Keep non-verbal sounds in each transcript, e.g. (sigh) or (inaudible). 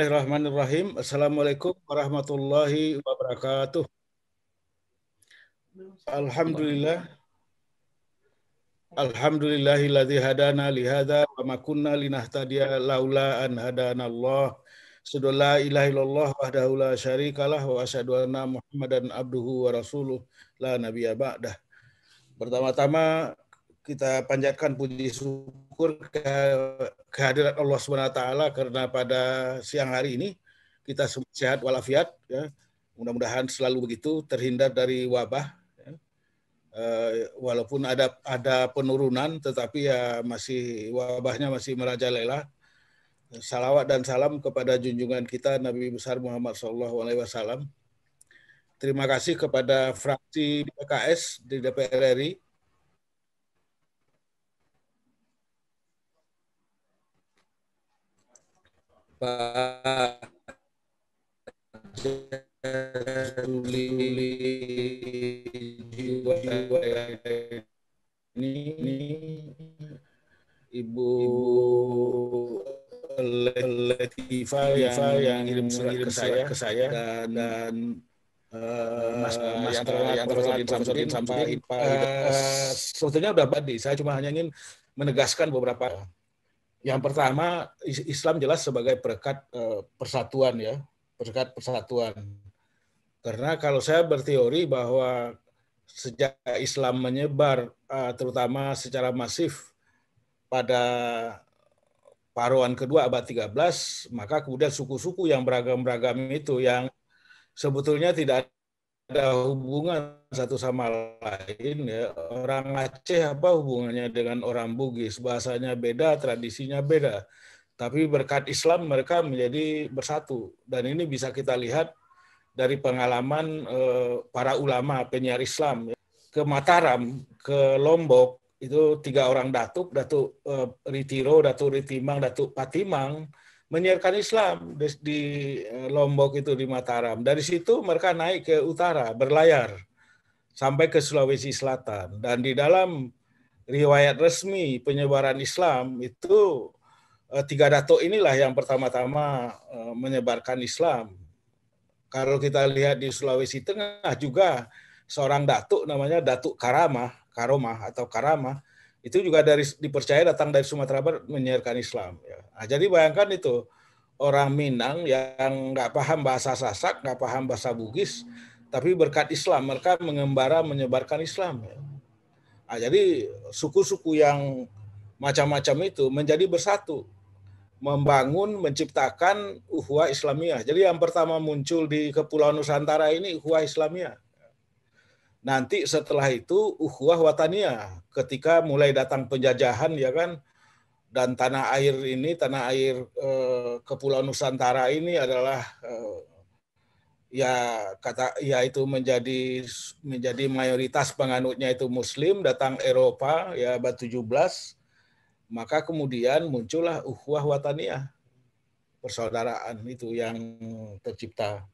Bismillahirrahmanirrahim. Assalamualaikum warahmatullahi wabarakatuh. Alhamdulillah. Alhamdulillahilladzi hadana lihada wa ma kunna linahtadiya laula an hadana Allah. Sudah la ilaha illallah wahdahu la syarikalah wa asyhadu anna Muhammadan abduhu wa rasuluh la nabiyya ba'dah. Pertama-tama kita panjatkan puji syukur ke kehadirat Allah SWT karena pada siang hari ini kita semua sehat walafiat ya. Mudah-mudahan selalu begitu terhindar dari wabah ya. e, walaupun ada ada penurunan tetapi ya masih wabahnya masih merajalela. Salawat dan salam kepada junjungan kita Nabi besar Muhammad SAW. Terima kasih kepada fraksi PKS di DPR RI jiwa ini, ini Ibu yang, yang surat ke saya, ke saya dan, dan Mas, Mas yang, yang sampai sebetulnya saya cuma hanya ingin menegaskan beberapa yang pertama, Islam jelas sebagai perekat eh, persatuan ya, perekat persatuan. Karena kalau saya berteori bahwa sejak Islam menyebar eh, terutama secara masif pada paruan kedua abad 13, maka kemudian suku-suku yang beragam-beragam itu yang sebetulnya tidak ada hubungan satu sama lain ya orang Aceh apa hubungannya dengan orang Bugis bahasanya beda tradisinya beda tapi berkat Islam mereka menjadi bersatu dan ini bisa kita lihat dari pengalaman eh, para ulama penyiar Islam ke Mataram ke Lombok itu tiga orang datuk datuk eh, Ritiro datuk Ritimang datuk Patimang menyiarkan Islam di, di eh, Lombok itu di Mataram. Dari situ mereka naik ke utara berlayar sampai ke Sulawesi Selatan dan di dalam riwayat resmi penyebaran Islam itu eh, tiga dato inilah yang pertama-tama eh, menyebarkan Islam. Kalau kita lihat di Sulawesi Tengah juga seorang datuk namanya Datuk Karamah, Karomah atau Karama itu juga dari dipercaya datang dari Sumatera Barat menyiarkan Islam. Ya. Nah, jadi bayangkan itu orang Minang yang nggak paham bahasa Sasak, nggak paham bahasa Bugis, tapi berkat Islam mereka mengembara menyebarkan Islam. Ya. Nah, jadi suku-suku yang macam-macam itu menjadi bersatu, membangun, menciptakan uhwa Islamiyah. Jadi yang pertama muncul di Kepulauan Nusantara ini uhwa Islamiyah Nanti setelah itu ukhuwah watania ketika mulai datang penjajahan ya kan dan tanah air ini tanah air eh, kepulauan Nusantara ini adalah eh, ya kata ya itu menjadi menjadi mayoritas penganutnya itu muslim datang Eropa ya abad 17 maka kemudian muncullah ukhuwah watania persaudaraan itu yang tercipta.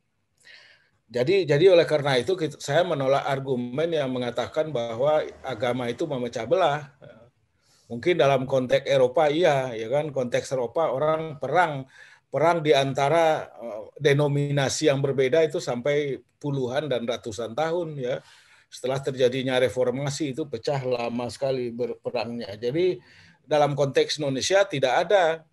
Jadi jadi oleh karena itu kita, saya menolak argumen yang mengatakan bahwa agama itu memecah belah. Mungkin dalam konteks Eropa iya, ya kan konteks Eropa orang perang perang di antara eh, denominasi yang berbeda itu sampai puluhan dan ratusan tahun ya. Setelah terjadinya reformasi itu pecah lama sekali berperangnya. Jadi dalam konteks Indonesia tidak ada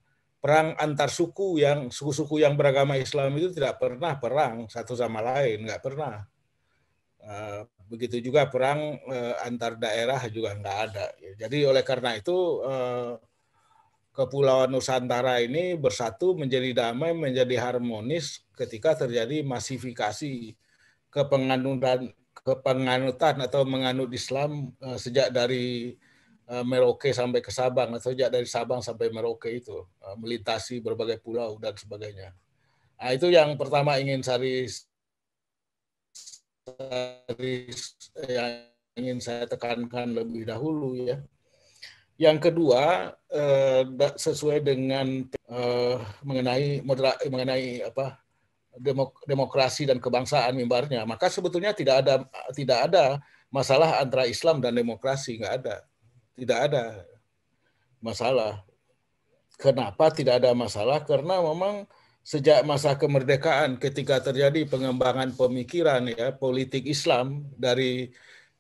perang antar suku yang suku-suku yang beragama Islam itu tidak pernah perang satu sama lain, nggak pernah. Eh, begitu juga perang eh, antar daerah juga nggak ada. Jadi oleh karena itu eh, Kepulauan Nusantara ini bersatu menjadi damai, menjadi harmonis ketika terjadi masifikasi kepenganutan kepenganutan atau menganut Islam sejak dari Eh, Merauke sampai ke Sabang atau nah, sejak dari Sabang sampai Merauke itu eh, melintasi berbagai pulau dan sebagainya. Nah, itu yang pertama ingin Sari, Sari yang ingin saya tekankan lebih dahulu ya. Yang kedua eh, sesuai dengan eh, mengenai modera, mengenai apa demok, demokrasi dan kebangsaan mimbarnya, maka sebetulnya tidak ada tidak ada masalah antara Islam dan demokrasi nggak ada tidak ada masalah. Kenapa tidak ada masalah? Karena memang sejak masa kemerdekaan ketika terjadi pengembangan pemikiran ya politik Islam dari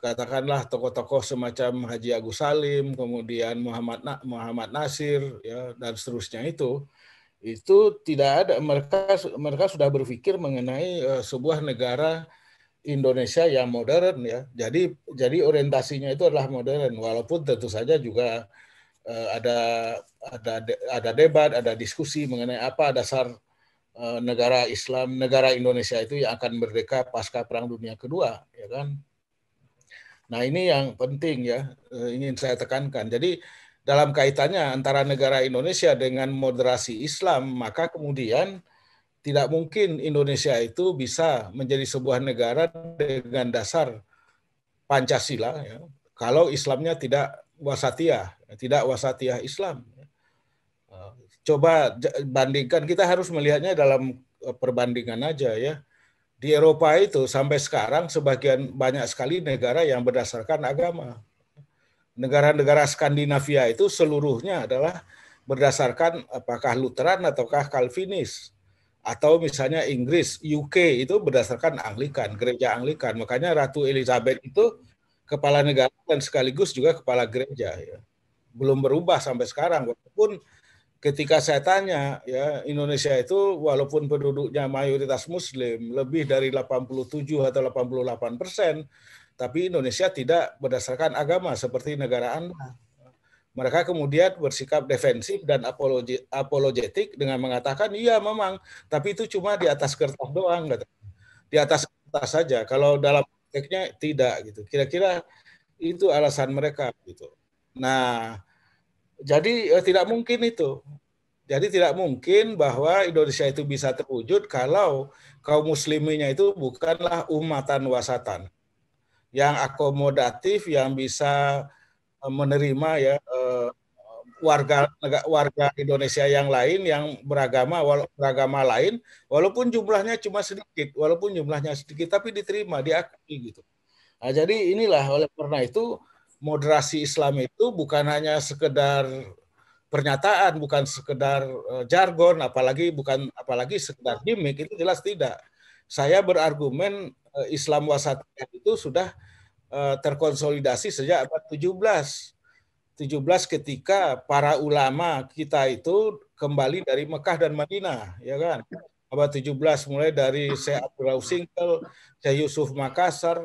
katakanlah tokoh-tokoh semacam Haji Agus Salim, kemudian Muhammad Na Muhammad Nasir ya dan seterusnya itu itu tidak ada mereka mereka sudah berpikir mengenai uh, sebuah negara Indonesia yang modern ya. Jadi jadi orientasinya itu adalah modern walaupun tentu saja juga uh, ada ada ada debat, ada diskusi mengenai apa dasar uh, negara Islam, negara Indonesia itu yang akan merdeka pasca Perang Dunia Kedua, ya kan? Nah, ini yang penting ya uh, ingin saya tekankan. Jadi dalam kaitannya antara negara Indonesia dengan moderasi Islam, maka kemudian tidak mungkin Indonesia itu bisa menjadi sebuah negara dengan dasar Pancasila ya, kalau Islamnya tidak wasatiyah, tidak wasatiyah Islam. Coba bandingkan, kita harus melihatnya dalam e, perbandingan aja ya. Di Eropa itu sampai sekarang sebagian banyak sekali negara yang berdasarkan agama. Negara-negara Skandinavia itu seluruhnya adalah berdasarkan apakah Lutheran ataukah Calvinis atau misalnya Inggris, UK itu berdasarkan Anglikan, gereja Anglikan. Makanya Ratu Elizabeth itu kepala negara dan sekaligus juga kepala gereja ya. Belum berubah sampai sekarang walaupun ketika saya tanya ya Indonesia itu walaupun penduduknya mayoritas muslim lebih dari 87 atau 88 persen tapi Indonesia tidak berdasarkan agama seperti negara Anda mereka kemudian bersikap defensif dan apologi, apologetik dengan mengatakan iya memang tapi itu cuma di atas kertas doang gitu. di atas kertas saja kalau dalam prakteknya tidak gitu kira-kira itu alasan mereka gitu nah jadi eh, tidak mungkin itu jadi tidak mungkin bahwa Indonesia itu bisa terwujud kalau kaum musliminnya itu bukanlah umatan wasatan yang akomodatif yang bisa Eh, menerima ya eh, warga warga Indonesia yang lain yang beragama beragama lain walaupun jumlahnya cuma sedikit walaupun jumlahnya sedikit tapi diterima diakui gitu nah, jadi inilah oleh karena itu moderasi Islam itu bukan hanya sekedar pernyataan bukan sekedar eh, jargon apalagi bukan apalagi sekedar gimmick itu jelas tidak saya berargumen Islam wasatiyah itu sudah Eh, terkonsolidasi sejak abad 17. 17 ketika para ulama kita itu kembali dari Mekah dan Madinah, ya kan? Abad 17 mulai dari Syekh Abdul Rauf Singkel, Syekh Yusuf Makassar,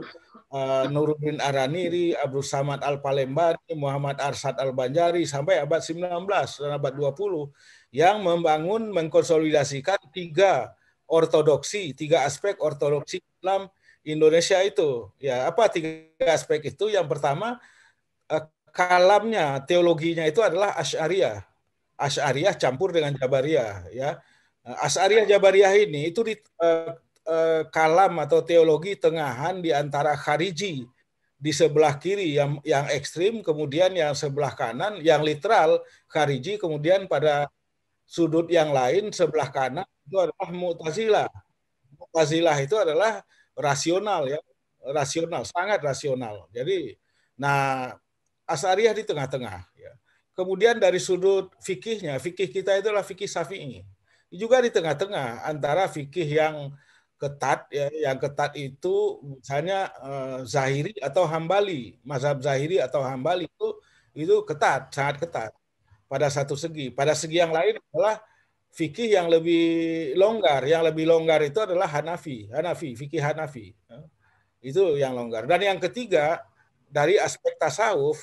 eh, Nuruddin Araniri, Abdul Samad al Palembang, Muhammad Arsad Al-Banjari sampai abad 19 dan abad 20 yang membangun mengkonsolidasikan tiga ortodoksi, tiga aspek ortodoksi Islam Indonesia itu. Ya, apa tiga aspek itu? Yang pertama eh, kalamnya, teologinya itu adalah Asy'ariyah. Asy'ariyah campur dengan Jabariyah, ya. Eh, Asy'ariyah Jabariyah ini itu di eh, kalam atau teologi tengahan di antara Khariji di sebelah kiri yang yang ekstrim, kemudian yang sebelah kanan yang literal Khariji, kemudian pada sudut yang lain sebelah kanan itu adalah Mu'tazilah. Mu'tazilah itu adalah rasional ya rasional sangat rasional jadi nah asariah di tengah-tengah ya kemudian dari sudut fikihnya fikih kita itulah fikih syafi'i juga di tengah-tengah antara fikih yang ketat ya yang ketat itu misalnya eh, zahiri atau hambali mazhab zahiri atau hambali itu itu ketat sangat ketat pada satu segi pada segi yang lain adalah fikih yang lebih longgar. Yang lebih longgar itu adalah Hanafi, Hanafi, fikih Hanafi. Ya. Itu yang longgar. Dan yang ketiga dari aspek tasawuf,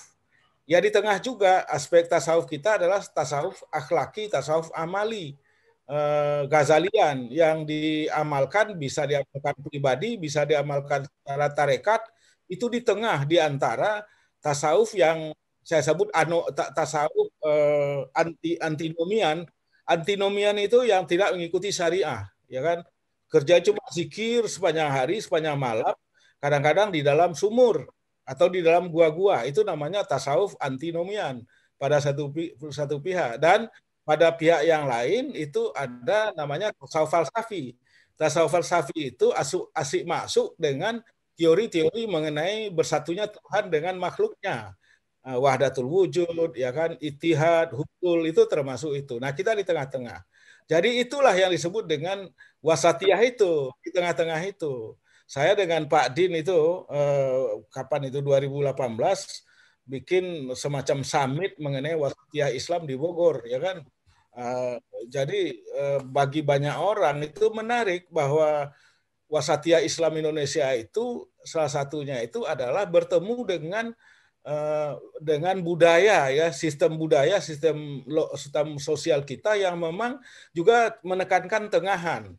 ya di tengah juga aspek tasawuf kita adalah tasawuf akhlaki, tasawuf amali. Eh, Gazalian yang diamalkan bisa diamalkan pribadi, bisa diamalkan secara tarekat, itu di tengah di antara tasawuf yang saya sebut ano, tasawuf eh, anti antinomian antinomian itu yang tidak mengikuti syariah, ya kan? Kerja cuma zikir sepanjang hari, sepanjang malam, kadang-kadang di dalam sumur atau di dalam gua-gua. Itu namanya tasawuf antinomian pada satu satu pihak dan pada pihak yang lain itu ada namanya tasawuf falsafi. Tasawuf falsafi itu asuk, asik masuk dengan teori-teori mengenai bersatunya Tuhan dengan makhluknya. Eh, wahdatul wujud, ya kan, itihad, hukul itu termasuk itu. Nah kita di tengah-tengah. Jadi itulah yang disebut dengan wasatiyah itu di tengah-tengah itu. Saya dengan Pak Din itu eh, kapan itu 2018 bikin semacam summit mengenai wasatiyah Islam di Bogor, ya kan. Eh, jadi bagi banyak orang itu menarik bahwa wasatiyah Islam Indonesia itu salah satunya itu adalah bertemu dengan Eh, dengan budaya ya sistem budaya sistem sistem sosial kita yang memang juga menekankan tengahan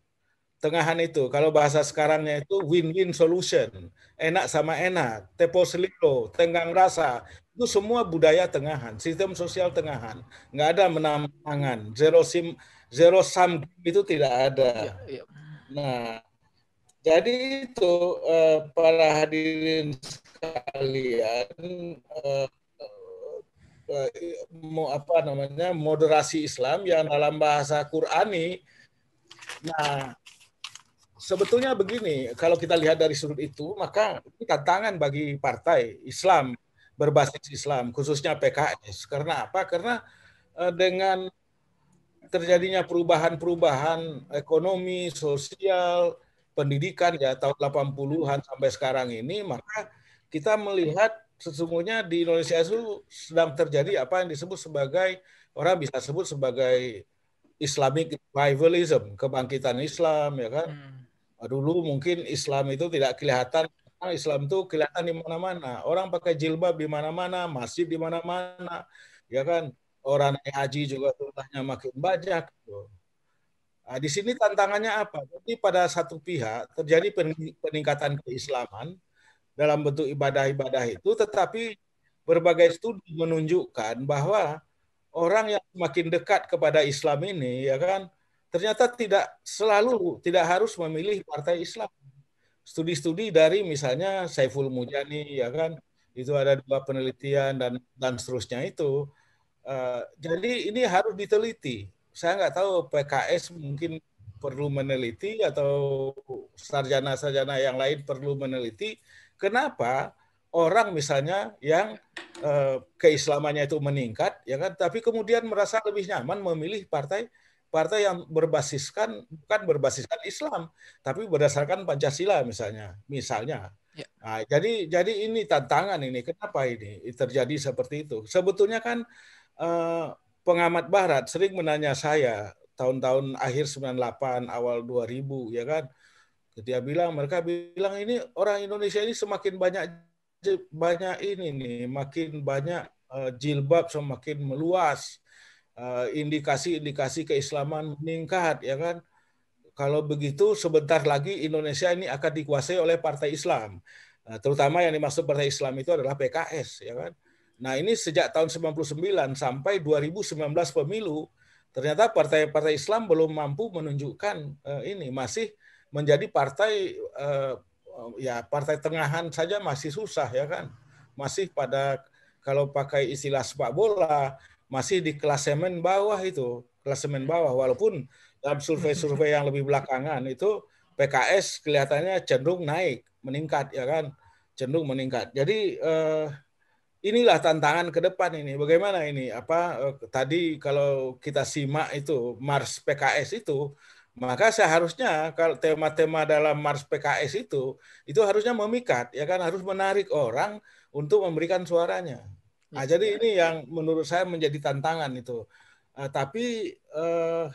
tengahan itu kalau bahasa sekarangnya itu win-win solution enak sama enak tepo selilo tenggang rasa itu semua budaya tengahan sistem sosial tengahan nggak ada menangan zero sim zero sum itu tidak ada iya, iya. nah jadi itu eh, para hadirin sekalian eh, eh, mau apa namanya moderasi Islam yang dalam bahasa Qurani. Nah, sebetulnya begini, kalau kita lihat dari sudut itu, maka ini tantangan bagi partai Islam berbasis Islam, khususnya PKS. Karena apa? Karena eh, dengan terjadinya perubahan-perubahan ekonomi, sosial, pendidikan ya tahun 80-an sampai sekarang ini, maka kita melihat sesungguhnya di Indonesia itu sedang terjadi apa yang disebut sebagai orang bisa sebut sebagai Islamic revivalism, kebangkitan Islam ya kan. Hmm. Nah, dulu mungkin Islam itu tidak kelihatan Islam itu kelihatan di mana-mana. Orang pakai jilbab di mana-mana, masjid di mana-mana. Ya kan, orang haji juga tunahnya makin banyak. Gitu. Nah, di sini tantangannya apa? Jadi pada satu pihak terjadi peningkatan keislaman, dalam bentuk ibadah-ibadah itu, tetapi berbagai studi menunjukkan bahwa orang yang semakin dekat kepada Islam ini, ya kan, ternyata tidak selalu, tidak harus memilih partai Islam. Studi-studi dari misalnya Saiful Mujani, ya kan, itu ada dua penelitian dan dan seterusnya itu. Uh, jadi ini harus diteliti. Saya nggak tahu PKS mungkin perlu meneliti atau sarjana-sarjana yang lain perlu meneliti. Kenapa orang misalnya yang eh, keislamannya itu meningkat, ya kan? Tapi kemudian merasa lebih nyaman memilih partai partai yang berbasiskan bukan berbasiskan Islam, tapi berdasarkan Pancasila misalnya, misalnya. Ya. Nah, jadi jadi ini tantangan ini. Kenapa ini terjadi seperti itu? Sebetulnya kan eh, pengamat Barat sering menanya saya tahun-tahun akhir 98 awal 2000 ya kan dia bilang mereka bilang ini orang Indonesia ini semakin banyak banyak ini nih makin banyak uh, jilbab semakin meluas eh, indikasi-indikasi uh, keislaman meningkat ya kan kalau begitu sebentar lagi Indonesia ini akan dikuasai oleh partai Islam uh, terutama yang dimaksud partai Islam itu adalah PKS ya kan nah ini sejak tahun 99 sampai 2019 pemilu ternyata partai-partai Islam belum mampu menunjukkan uh, ini masih menjadi partai eh, ya partai tengahan saja masih susah ya kan masih pada kalau pakai istilah sepak bola masih di klasemen bawah itu klasemen bawah walaupun dalam survei-survei yang lebih belakangan itu PKS kelihatannya cenderung naik meningkat ya kan cenderung meningkat jadi eh, inilah tantangan ke depan ini bagaimana ini apa eh, tadi kalau kita simak itu mars PKS itu maka seharusnya kalau tema-tema dalam Mars PKS itu itu harusnya memikat ya kan harus menarik orang untuk memberikan suaranya. Nah, ya. jadi ini yang menurut saya menjadi tantangan itu. Uh, tapi uh,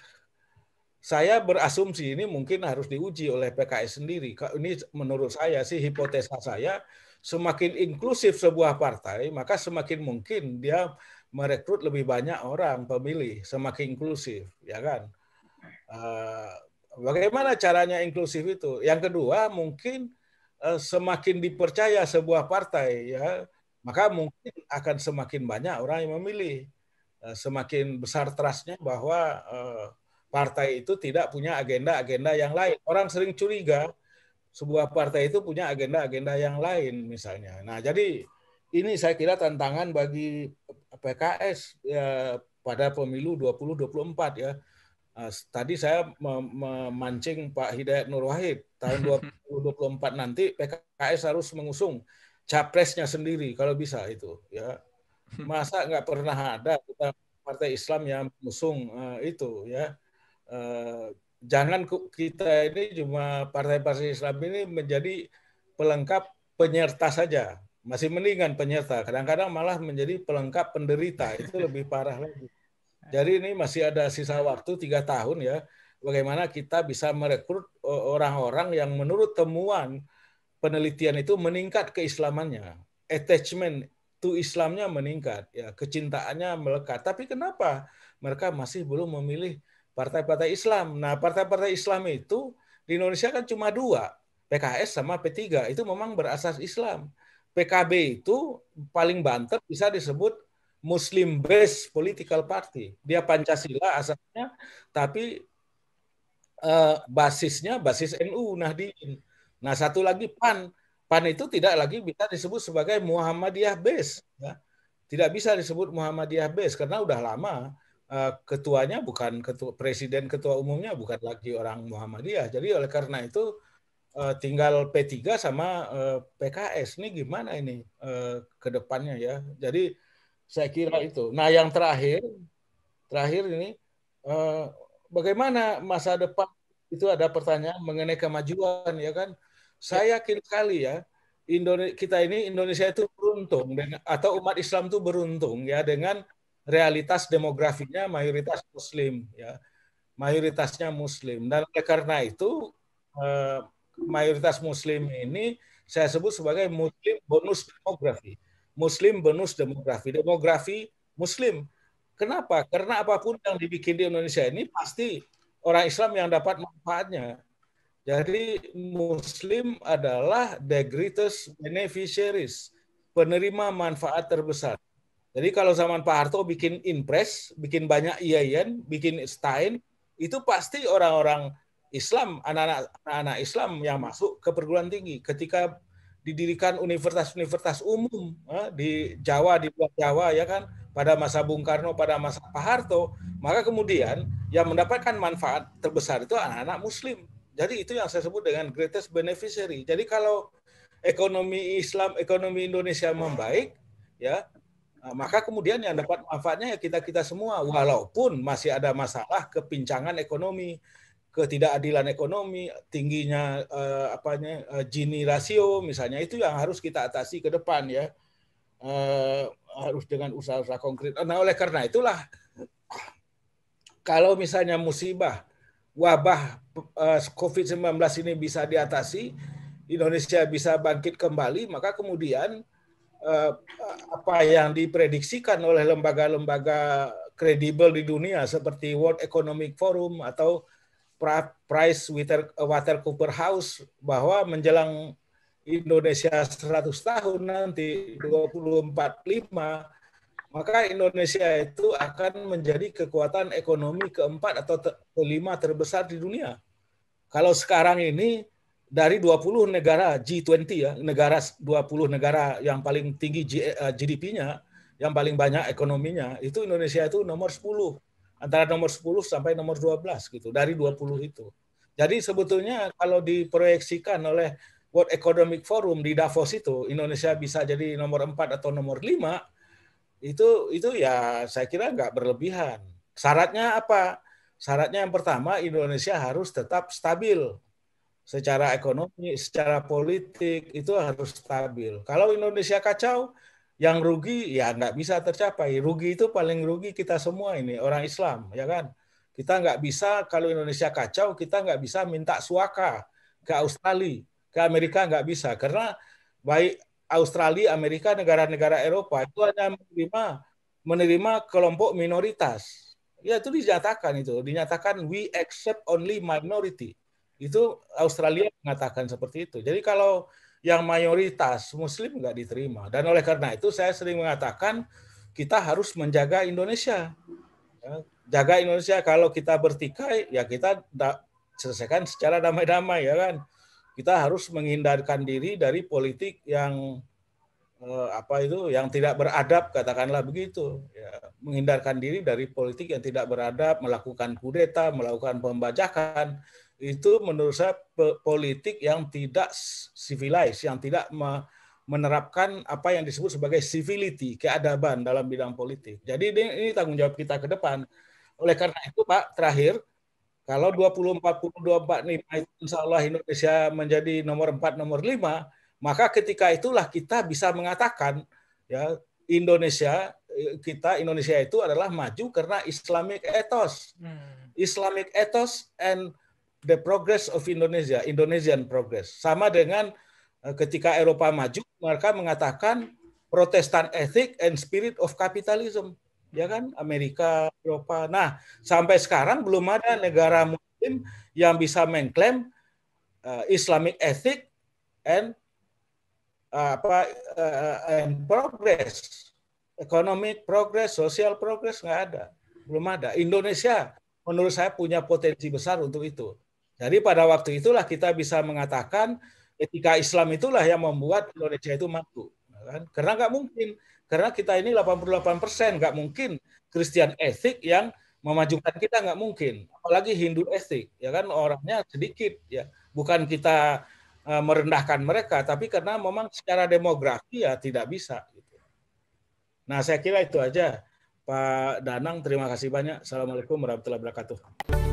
saya berasumsi ini mungkin harus diuji oleh PKS sendiri. Ini menurut saya sih hipotesa saya semakin inklusif sebuah partai maka semakin mungkin dia merekrut lebih banyak orang pemilih semakin inklusif ya kan. Eh, bagaimana caranya inklusif itu? Yang kedua mungkin eh, semakin dipercaya sebuah partai ya maka mungkin akan semakin banyak orang yang memilih, eh, semakin besar trustnya bahwa partai itu tidak punya agenda-agenda yang lain. Orang sering curiga sebuah partai itu punya agenda-agenda yang lain misalnya. Nah jadi ini saya kira tantangan bagi PKS ya, pada pemilu 2024 ya Ah, tadi saya memancing Pak Hidayat Nur Wahid tahun 2024 (laughs) nanti PKS harus mengusung capresnya sendiri kalau bisa itu ya masa nggak pernah ada kita partai Islam yang mengusung eh, itu ya eh, jangan kita ini cuma partai-partai Islam ini menjadi pelengkap penyerta saja masih mendingan penyerta kadang-kadang malah menjadi pelengkap penderita itu lebih parah lagi jadi ini masih ada sisa waktu tiga tahun ya. Bagaimana kita bisa merekrut e, orang-orang yang menurut temuan penelitian itu meningkat keislamannya, attachment to Islamnya meningkat, ya kecintaannya melekat. Tapi kenapa mereka masih belum memilih partai-partai Islam? Nah, partai-partai Islam itu di Indonesia kan cuma dua, PKS sama P3. Itu memang berasas Islam. PKB itu paling banter bisa disebut Muslim based political party. Dia Pancasila asalnya, tapi uh, basisnya basis NU Nahdien. Nah satu lagi PAN, PAN itu tidak lagi bisa disebut sebagai Muhammadiyah base, ya. tidak bisa disebut Muhammadiyah base karena udah lama eh, ketuanya bukan ketua presiden ketua umumnya bukan lagi orang Muhammadiyah. Jadi oleh karena itu eh, tinggal P3 sama PKS. Ini gimana ini uh, ke depannya ya. Jadi saya kira itu. Nah, yang terakhir, terakhir ini eh, bagaimana masa depan itu ada pertanyaan mengenai kemajuan ya kan. Saya yakin sekali ya Indonesia kita ini Indonesia itu beruntung dengan, atau umat Islam itu beruntung ya dengan realitas demografinya mayoritas muslim ya. Mayoritasnya muslim dan oleh karena itu eh, mayoritas muslim ini saya sebut sebagai muslim bonus demografi. Muslim bonus demografi. Demografi Muslim. Kenapa? Karena apapun yang dibikin di Indonesia ini pasti orang Islam yang dapat manfaatnya. Jadi Muslim adalah the greatest beneficiaries, penerima manfaat terbesar. Jadi kalau zaman Pak Harto bikin impres, bikin banyak IAIN, bikin Stein itu pasti orang-orang Islam, anak anak Islam yang masuk ke perguruan tinggi. Ketika didirikan universitas-universitas umum eh, di Jawa, di luar Jawa ya kan, pada masa Bung Karno, pada masa Pak Harto, maka kemudian yang mendapatkan manfaat terbesar itu anak-anak muslim. Jadi itu yang saya sebut dengan greatest beneficiary. Jadi kalau ekonomi Islam, ekonomi Indonesia membaik, ya eh, maka kemudian yang dapat manfaatnya ya kita kita semua walaupun masih ada masalah kepincangan ekonomi ketidakadilan ekonomi, tingginya uh, apanya uh, Gini rasio misalnya itu yang harus kita atasi ke depan ya. Uh, harus dengan usaha-usaha konkret. Nah, oleh karena itulah kalau misalnya musibah wabah uh, Covid-19 ini bisa diatasi, Indonesia bisa bangkit kembali, maka kemudian uh, apa yang diprediksikan oleh lembaga-lembaga kredibel di dunia seperti World Economic Forum atau Price Water Cooper House bahwa menjelang Indonesia 100 tahun nanti 2045 maka Indonesia itu akan menjadi kekuatan ekonomi keempat atau kelima terbesar di dunia. Kalau sekarang ini dari 20 negara G20 ya, negara 20 negara yang paling tinggi GDP-nya, eh, yang paling banyak ekonominya, itu Indonesia itu nomor 10 antara nomor 10 sampai nomor 12 gitu dari 20 itu. Jadi sebetulnya kalau diproyeksikan oleh World Economic Forum di Davos itu Indonesia bisa jadi nomor 4 atau nomor 5 itu itu ya saya kira nggak berlebihan. Syaratnya apa? Syaratnya yang pertama Indonesia harus tetap stabil secara ekonomi, secara politik itu harus stabil. Kalau Indonesia kacau, yang rugi ya nggak bisa tercapai. Rugi itu paling rugi kita semua ini orang Islam, ya kan? Kita nggak bisa kalau Indonesia kacau, kita nggak bisa minta suaka ke Australia, ke Amerika nggak bisa karena baik Australia, Amerika, negara-negara Eropa itu hanya menerima menerima kelompok minoritas. Ya itu dinyatakan itu, dinyatakan we accept only minority. Itu Australia mengatakan seperti itu. Jadi kalau yang mayoritas muslim nggak diterima. Dan oleh karena itu saya sering mengatakan kita harus menjaga Indonesia. Ya, jaga Indonesia kalau kita bertikai ya kita selesaikan secara damai-damai ya kan. Kita harus menghindarkan diri dari politik yang eh, apa itu yang tidak beradab katakanlah begitu ya, menghindarkan diri dari politik yang tidak beradab melakukan kudeta melakukan pembajakan itu menurut saya politik yang tidak civilized, yang tidak menerapkan apa yang disebut sebagai civility, keadaban dalam bidang politik. Jadi ini, tanggung jawab kita ke depan. Oleh karena itu Pak, terakhir, kalau puluh dua itu insya Allah Indonesia menjadi nomor 4, nomor 5, maka ketika itulah kita bisa mengatakan ya Indonesia e, kita Indonesia itu adalah maju karena Islamic ethos. Hmm. Islamic ethos and the progress of Indonesia, Indonesian progress. Sama dengan eh, ketika Eropa maju, mereka mengatakan Protestant ethic and spirit of capitalism. Ya kan, Amerika, Eropa. Nah, sampai sekarang belum ada negara muslim yang bisa mengklaim uh, Islamic ethic and uh, apa uh, and progress, economic progress, social progress nggak ada, belum ada. Indonesia menurut saya punya potensi besar untuk itu. Jadi pada waktu itulah kita bisa mengatakan etika Islam itulah yang membuat Indonesia itu maju. Ya kan? Karena nggak mungkin, karena kita ini 88 persen, nggak mungkin Kristen etik yang memajukan kita nggak mungkin. Apalagi Hindu etik, ya kan orangnya sedikit, ya bukan kita e, merendahkan mereka, tapi karena memang secara demografi ya tidak bisa. Gitu. Nah saya kira itu aja. Pak Danang, terima kasih banyak. Assalamualaikum warahmatullahi wabarakatuh.